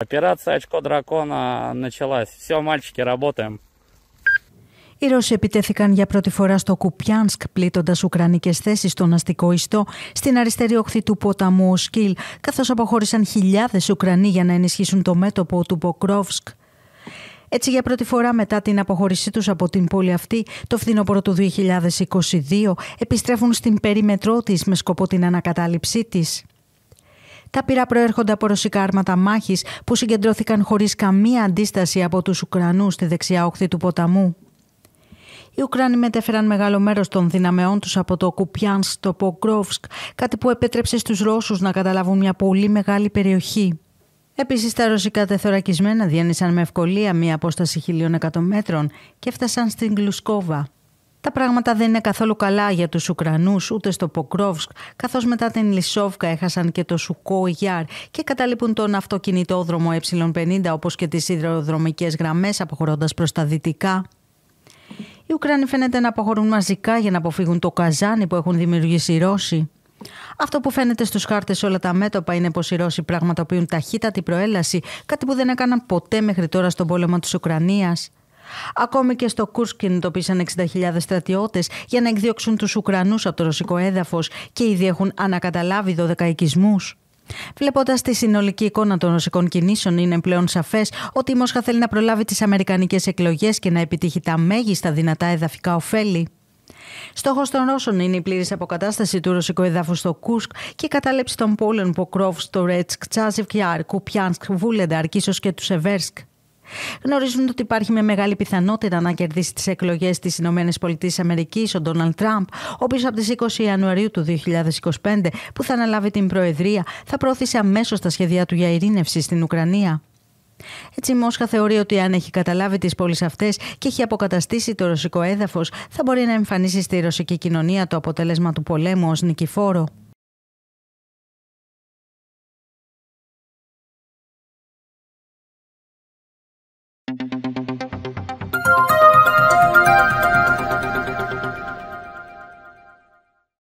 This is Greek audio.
Операция «Очко дракона» началась. Все, мальчики, работаем. Οι Ρώσοι επιτέθηκαν για πρώτη φορά στο Κουπιάνσκ, πλήττοντας Ουκρανικές θέσεις στον αστικό ιστό, στην αριστερή όχθη του ποταμού Οσκίλ, καθώς αποχώρησαν χιλιάδες Ουκρανοί για να ενισχύσουν το μέτωπο του Ποκρόφσκ. Έτσι, για πρώτη φορά μετά την αποχώρησή τους από την πόλη αυτή, το φθινόπωρο του 2022, επιστρέφουν στην περίμετρό της με σκοπό την ανακατάληψή της. Τα πυρά προέρχονται από ρωσικά άρματα μάχης που συγκεντρώθηκαν χωρίς καμία αντίσταση από τους Ουκρανούς στη δεξιά όχθη του ποταμού. Οι Ουκρανοί μετέφεραν μεγάλο μέρος των δυναμεών τους από το Κουπιάν στο Ποκρόφσκ, κάτι που επέτρεψε στους Ρώσους να καταλάβουν μια πολύ μεγάλη περιοχή. Επίσης, τα ρωσικά τεθωρακισμένα διένυσαν με ευκολία μια απόσταση χιλίων εκατομέτρων και έφτασαν στην Κλουσκόβα. Τα πράγματα δεν είναι καθόλου καλά για τους Ουκρανούς ούτε στο Ποκρόβσκ, καθώς μετά την Λισόβκα έχασαν και το Σουκό Γιάρ και καταλείπουν τον αυτοκινητόδρομο ε50 όπως και τις υδροδρομικές γραμμές αποχωρώντας προς τα δυτικά. Οι Ουκρανοί φαίνεται να αποχωρούν μαζικά για να αποφύγουν το καζάνι που έχουν δημιουργήσει οι Ρώσοι. Αυτό που φαίνεται στους χάρτες όλα τα μέτωπα είναι πως οι Ρώσοι πραγματοποιούν ταχύτατη προέλαση, κάτι που δεν έκαναν ποτέ μέχρι τώρα στον πόλεμο της Ουκρανίας. Ακόμη και στο Κούσκ κινητοποίησαν 60.000 στρατιώτες για να εκδιώξουν τους Ουκρανούς από το ρωσικό έδαφος και ήδη έχουν ανακαταλάβει 12 οικισμούς. Βλέποντας τη συνολική εικόνα των ρωσικών κινήσεων, είναι πλέον σαφές ότι η Μόσχα θέλει να προλάβει τις αμερικανικές εκλογές και να επιτύχει τα μέγιστα δυνατά εδαφικά ωφέλη. Στόχος των Ρώσων είναι η πλήρης αποκατάσταση του ρωσικού εδάφους στο Κούσκ και η κατάληψη των πόλεων Ποκρόφ, στο Ρέτσκ, Τσάζιβ και και του Σεβέρσκ. Γνωρίζουν ότι υπάρχει με μεγάλη πιθανότητα να κερδίσει τις εκλογές στι ΗΠΑ ο Ντόναλτ Τραμπ, ο οποίος από τις 20 Ιανουαρίου του 2025, που θα αναλάβει την Προεδρία, θα προωθήσει αμέσως τα σχέδιά του για ειρήνευση στην Ουκρανία. Έτσι, η Μόσχα θεωρεί ότι αν έχει καταλάβει τις πόλεις αυτές και έχει αποκαταστήσει το ρωσικό έδαφος, θα μπορεί να εμφανίσει στη ρωσική κοινωνία το αποτέλεσμα του πολέμου ως νικηφόρο.